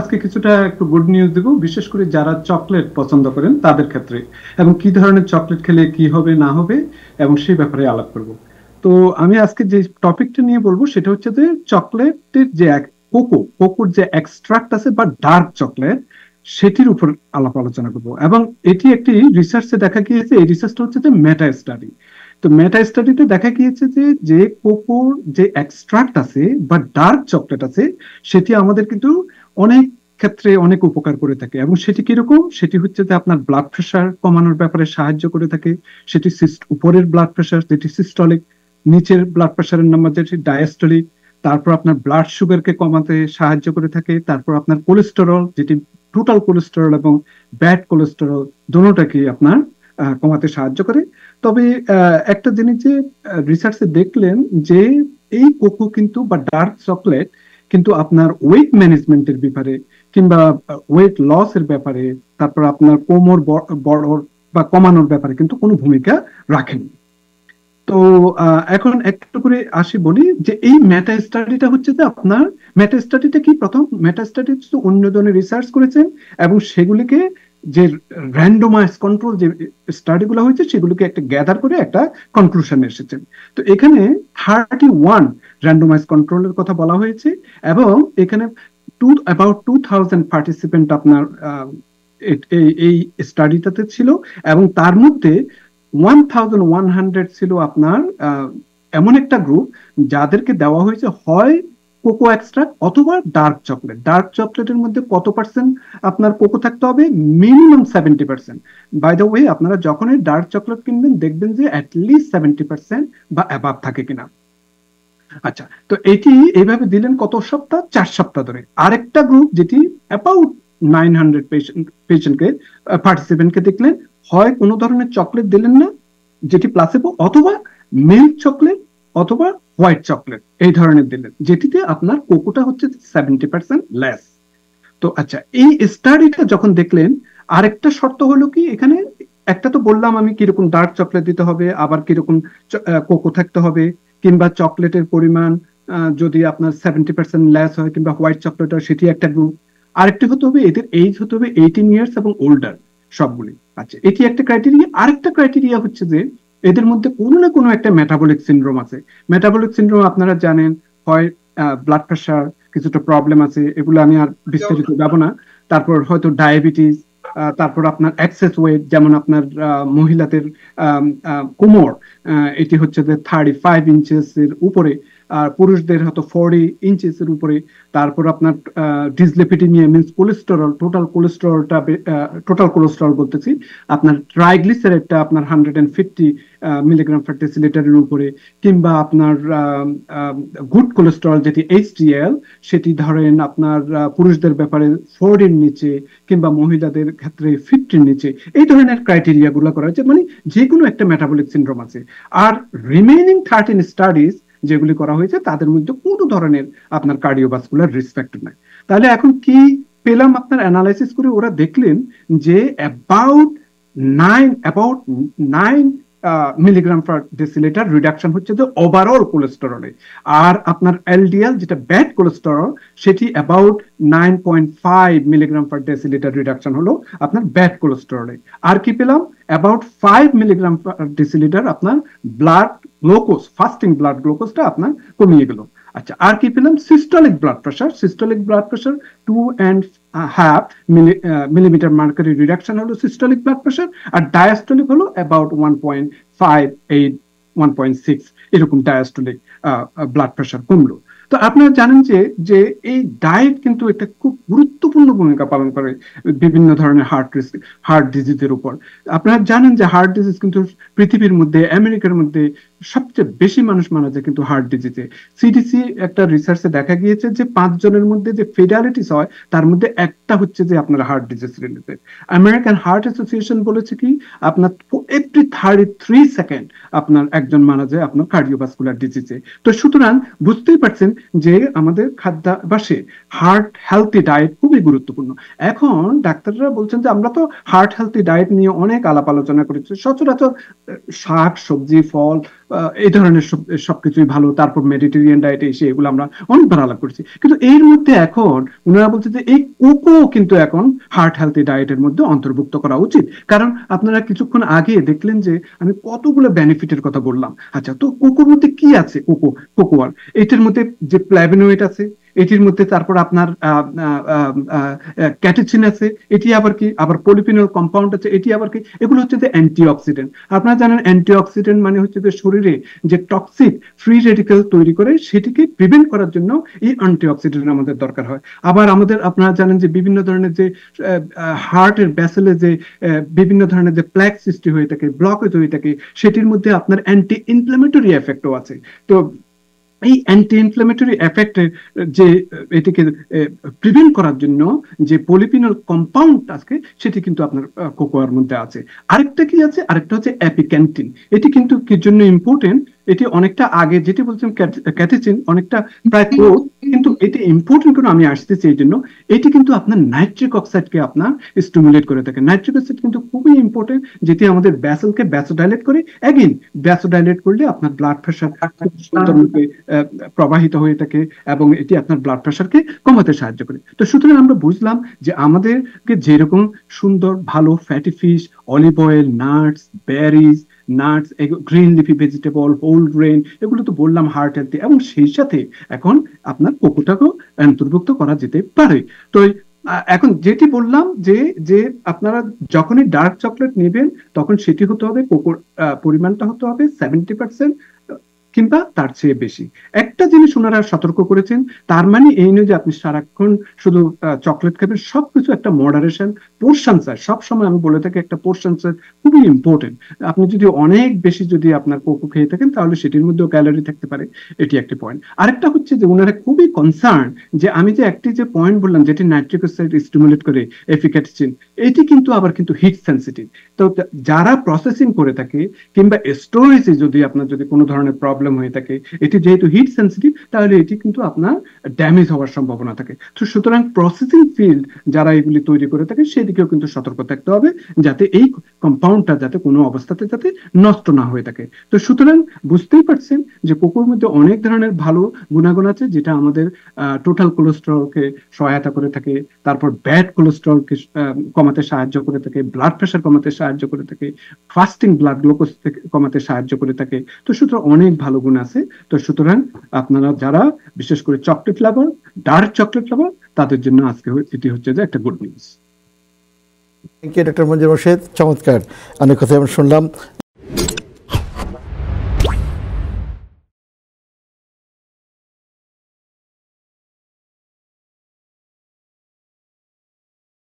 আজকে কিছুটা একটু গুড নিউজ দিব বিশেষ করে যারা চকলেট পছন্দ করেন তাদের ক্ষেত্রে এবং কি ধরনের চকলেট খেলে কি হবে না হবে এবং সেই ব্যাপারে আলাপ করব তো আমি আজকে যে টপিকটা নিয়ে বলবো সেটা হচ্ছে যে চকলেটের যে কোকো কোকোর যে এক্সট্রাক্ট আছে বা ডার্ক চকলেট সেটির উপর আলাপ আলোচনা করবো এবং এটি একটি রিসার্চে দেখা গিয়েছে এই রিসার্চটা হচ্ছে যে মেটা স্টাডি তো মেটা স্টাডিতে দেখা গিয়েছে যে যে কোকোর যে এক্সট্রাক্ট আছে বা ডার্ক চকলেট আছে সেটি আমাদের কিন্তু অনেক ক্ষেত্রে অনেক উপকার করে থাকে এবং সেটি কিরকম সেটি হচ্ছে যে আপনার ব্লাড প্রেশার কমানোর ব্যাপারে সাহায্য করে থাকে সেটি উপরের ব্লাড প্রেশার যেটি সিস্টলিক নিচের ব্লাড প্রেশারের নাম্বার যেটি ডায়াস্টলিক তারপর আপনার ব্লাড সুগারকে কমাতে সাহায্য করে থাকে তারপর আপনার কোলেস্টেরল যেটি টোটাল কোলেস্টেরল এবং ব্যাড কোলেস্টেরল দুটোটাকে আপনার কমাতে সাহায্য করে তবে একটা জিনিস যে রিসার্চে দেখলেন যে এই কোকো কিন্তু বা ডার্ক চকলেট কিন্তু আপনার ওয়েট ম্যানেজমেন্টের ব্যাপারে কিংবা ওয়েট লস এর ব্যাপারে তারপর আপনার কোমর বড় বা কমানোর ব্যাপারে কিন্তু কোনো ভূমিকা রাখেনি তো এখন একটু করে আসি বলি যে এই মেটা স্টাডিটা হচ্ছে যে আপনার মেটা স্টাডিটা কি প্রথম মেটা স্টাডি অন্য ধরনের রিসার্চ করেছেন এবং সেগুলিকে যে র্যান্ডোমাইজ কন্ট্রোল যে স্টাডিগুলো হয়েছে সেগুলোকে একটা গ্যাদার করে একটা কনক্লুশন এসেছে তো এখানে থার্টি ওয়ান র্যান্ডোমাইজ কন্ট্রোলের কথা বলা হয়েছে এবং এখানে to about two thousand participant আপনার এই স্টাডিটাতে ছিল এবং তার মধ্যে ওয়ান থাউজেন্ড ওয়ান হান্ড্রেড ছিল আপনার এমন একটা গ্রুপ যাদেরকে দেওয়া হয়েছে হয় কোকো এক্সট্রাক্ট অথবা ডার্ক চকলেট ডার্ক চকলেটের মধ্যে কত পার্সেন্ট আপনার কোকো থাকতে হবে minimum seventy percent by the way আপনারা যখনই ডার্ক চকলেট কিনবেন দেখবেন যে অ্যাটলিস্ট সেভেন্টি পার্সেন্ট বা অ্যাবাভ থাকে কিনা আচ্ছা তো এটি এইভাবে দিলেন কত সপ্তাহ চার সপ্তাহ ধরে আরেকটা গ্রুপ যেটি অ্যাবাউট নাইন হান্ড্রেড পেশেন্ট পেশেন্টকে পার্টিসিপেন্টকে দেখলেন হয় কোনো ধরনের চকলেট দিলেন না যেটি প্লাসেবো অথবা মিল্ক চকলেট অথবা হোয়াইট চকলেট এই ধরনের দিলেন যেটিতে আপনার কোকোটা হচ্ছে সেভেন্টি পার্সেন্ট লেস তো আচ্ছা এই স্টাডিটা যখন দেখলেন আরেকটা শর্ত হলো কি এখানে একটা তো বললাম আমি কিরকম ডার্ক চকলেট দিতে হবে আবার কিরকম কোকো থাকতে হবে কিংবা চকলেটের পরিমাণ যদি আপনার সেভেন্টি পার্সেন্ট লেস হয় কিংবা হোয়াইট চকলেট হয় সেটি একটা গ্রুপ আরেকটি হতে হবে এদের এইজ হতে হবে এইটিন ইয়ার্স এবং ওল্ডার সবগুলি আচ্ছা এটি একটা ক্রাইটেরিয়া আরেকটা ক্রাইটেরিয়া হচ্ছে যে এদের মধ্যে কোনো না কোনো একটা মেটাবলিক সিন্ড্রোম আছে মেটাবলিক সিন্ড্রোম আপনারা জানেন হয় ব্লাড প্রেশার কিছুটা প্রবলেম আছে এগুলো আমি আর বিস্তারিত যাব না তারপর হয়তো ডায়াবেটিস তারপর আপনার অ্যাক্সেস ওয়েট যেমন আপনার মহিলাদের কোমর এটি হচ্ছে যে থার্টি ফাইভ ইঞ্চেস এর উপরে আর পুরুষদের হয়তো ফর্টি এর উপরে তারপর আপনার ডিসলেপিটিমিয়া মিনস কোলেস্টেরল টোটাল কোলেস্টেরলটা টোটাল কোলেস্টেরল বলতেছি আপনার ট্রাইগ্লিসারেটটা আপনার হান্ড্রেড অ্যান্ড ফিফটি মিলিগ্রাম ফার্টিসিলিটারের উপরে কিংবা আপনার গুড কোলেস্টেরল যেটি এইচডিএল সেটি ধরেন আপনার পুরুষদের ব্যাপারে ফোরটির নিচে কিংবা মহিলাদের ক্ষেত্রে ফিফটির নিচে এই ধরনের ক্রাইটেরিয়াগুলো করা হয়েছে মানে যে কোনো একটা মেটাবলিক সিন্ড্রোম আছে আর রিমেইনিং থার্টিন স্টাডিজ যেগুলি করা হয়েছে তাদের মধ্যে কোনো ধরনের আপনার কার্ডিওভাস্কুলার রিসফ্যাক্টর নাই তাহলে এখন কি পেলাম আপনার অ্যানালাইসিস করে ওরা দেখলেন যে about nine about nine milligram per deciliter reduction হচ্ছে যে ওভারঅল কোলেস্টেরলে আর আপনার এলডিএল যেটা ব্যাড কোলেস্টেরল সেটি about nine point five milligram per deciliter reduction হলো আপনার ব্যাড কোলেস্টেরলে আর কি পেলাম about five milligram per deciliter আপনার ব্লাড গ্লুকোজ ফাস্টিং ব্লাড গ্লুকোজটা আপনার কমিয়ে গেল আচ্ছা আর কি পেলাম systolic blood pressure systolic blood pressure two and half millimeter mercury reduction হলো সিস্টলিক ব্লাড প্রেশার আর ডায়াস্টলিক হলো about one point five eight one point six এরকম ডায়াস্টলিক ব্লাড প্রেশার কমলো তো আপনারা জানেন যে যে এই ডায়েট কিন্তু একটা খুব গুরুত্বপূর্ণ ভূমিকা পালন করে বিভিন্ন ধরনের হার্ট রিস্ক হার্ট ডিজিজের উপর আপনারা জানেন যে হার্ট ডিজিজ কিন্তু পৃথিবীর মধ্যে আমেরিকার মধ্যে সবচেয়ে বেশি মানুষ মারা যায় কিন্তু হার্ট ডিজিজে সিডিসি একটা রিসার্চে দেখা গিয়েছে যে পাঁচজনের মধ্যে যে ফেডারিটিস হয় তার মধ্যে একটা হচ্ছে যে আপনার heart disease related American Heart Association বলেছে কি আপনার এভরি থার্টি থ্রি সেকেন্ড আপনার একজন মারা যায় আপনার কার্ডিওভাস্কুলার ডিজিজে তো সুতরাং বুঝতেই পারছেন যে আমাদের খাদ্যাভাসে হার্ট হেলথি ডায়েট খুবই গুরুত্বপূর্ণ এখন ডাক্তাররা বলছেন যে আমরা তো হার্ট হেলথি ডায়েট নিয়ে অনেক আলাপ আলোচনা করেছি সচরাচর শাক সবজি ফল এই ধরনের সবকিছুই ভালো তারপর মেডিটেরিয়ান ডায়েট এসে এগুলো আমরা অনেকবার আলাপ করছি কিন্তু এর মধ্যে এখন ওনারা বলছে যে এই কোকো কিন্তু এখন হার্ট হেলথি ডায়েটের মধ্যে অন্তর্ভুক্ত করা উচিত কারণ আপনারা কিছুক্ষণ আগে দেখলেন যে আমি কতগুলো বেনিফিটের কথা বললাম আচ্ছা তো কোকোর মধ্যে কি আছে কোকো কোকোয়ার এটার মধ্যে যে প্ল্যাবিনোয়েট আছে এটির মধ্যে তারপর আপনার ক্যাটেচিন আছে এটি আবার কি আবার পলিপিনাল কম্পাউন্ড আছে এটি আবার কি এগুলো হচ্ছে যে অ্যান্টিঅক্সিডেন্ট আপনারা জানেন অ্যান্টিঅক্সিডেন্ট মানে হচ্ছে যে শরীরে যে টক্সিক ফ্রি রেডিক্যাল তৈরি করে সেটিকে প্রিভেন্ট করার জন্য এই অ্যান্টিঅক্সিডেন্ট আমাদের দরকার হয় আবার আমাদের আপনারা জানেন যে বিভিন্ন ধরনের যে হার্টের ব্যাসেলে যে বিভিন্ন ধরনের যে প্ল্যাক সৃষ্টি হয়ে থাকে ব্লকেজ হয়ে থাকে সেটির মধ্যে আপনার অ্যান্টি ইনফ্লামেটরি এফেক্টও আছে তো এই অ্যান্টি ইনফ্লামেটরি এফেক্টের যে এটিকে প্রিভেন্ট করার জন্য যে পলিপিনল কম্পাউন্ড আছে সেটি কিন্তু আপনার কোকোয়ার মধ্যে আছে আরেকটা কি আছে আরেকটা হচ্ছে অ্যাপিক্যান্টিন এটি কিন্তু কি জন্য ইম্পর্টেন্ট এটি অনেকটা আগে যেটি বলছিলাম ক্যাথেচিন অনেকটা প্রায় কিন্তু এটি ইম্পর্টেন্ট কোনো আমি আসতেছি এই জন্য এটি কিন্তু আপনার নাইট্রিক অক্সাইডকে আপনার স্টিমুলেট করে থাকে নাইট্রিক অক্সাইড কিন্তু খুবই ইম্পর্টেন্ট যেটি আমাদের ব্যাসলকে ব্যাসোডাইলেট করে অ্যাগেন ব্যাসোডাইলেট করলে আপনার ব্লাড প্রেশার সুন্দরভাবে প্রবাহিত হয়ে থাকে এবং এটি আপনার ব্লাড প্রেশারকে কমাতে সাহায্য করে তো সুতরাং আমরা বুঝলাম যে আমাদেরকে যেরকম সুন্দর ভালো fatty fish olive oil nuts berries nuts green leafy vegetable whole grain এগুলো তো বললাম হার্ট হেলথি এবং সেই সাথে এখন আপনার কোকোটাকেও অন্তর্ভুক্ত করা যেতে পারে তো এখন যেটি বললাম যে যে আপনারা যখনই ডার্ক চকলেট নেবেন তখন সেটি হতে হবে কোকোর পরিমাণটা হতে হবে সেভেন্টি পার্সেন্ট কিংবা তার চেয়ে বেশি একটা জিনিস ওনারা সতর্ক করেছেন তার মানে এই নয় যে আপনি সারাক্ষণ শুধু চকলেট খাবেন সবকিছু একটা মডারেশন পোর্শন সাইজ সবসময় আমি বলে থাকি একটা পোর্শন সাইজ খুবই ইম্পর্টেন্ট আপনি যদি অনেক বেশি যদি আপনার কোকো খেয়ে থাকেন তাহলে সেটির মধ্যেও ক্যালোরি থাকতে পারে এটি একটি পয়েন্ট আরেকটা হচ্ছে যে ওনারা খুবই কনসার্ন যে আমি যে একটি যে পয়েন্ট বললাম যেটি নাইট্রিক অক্সাইড স্টিমুলেট করে এফিক্যাটসিন এটি কিন্তু আবার কিন্তু হিট সেন্সিটিভ তো যারা প্রসেসিং করে থাকে কিংবা স্টোরেজে যদি আপনার যদি কোনো ধরনের প্রবলেম প্রবলেম হয়ে থাকে এটি যেহেতু হিট সেন্সিটিভ তাহলে এটি কিন্তু আপনার ড্যামেজ হওয়ার সম্ভাবনা থাকে তো সুতরাং প্রসেসিং ফিল্ড যারা এগুলি তৈরি করে থাকে সেদিকেও কিন্তু সতর্ক থাকতে হবে যাতে এই কম্পাউন্ডটা যাতে কোনো অবস্থাতে যাতে নষ্ট না হয়ে থাকে তো সুতরাং বুঝতেই পারছেন যে কোকোর মধ্যে অনেক ধরনের ভালো গুণাগুণ আছে যেটা আমাদের টোটাল কোলেস্ট্রলকে সহায়তা করে থাকে তারপর ব্যাড কোলেস্ট্রলকে কমাতে সাহায্য করে থাকে ব্লাড প্রেশার কমাতে সাহায্য করে থাকে ফাস্টিং ব্লাড গ্লুকোজ কমাতে সাহায্য করে থাকে তো সুতরাং অনেক ভালো ভালো গুণ আছে তো সুতরাং আপনারা যারা বিশেষ করে chocolate lover dark chocolate lover তাদের জন্য আজকে এটি হচ্ছে যে একটা good news thank you doctor Manjur Morshed চমৎকার অনেক কথা আমরা শুনলাম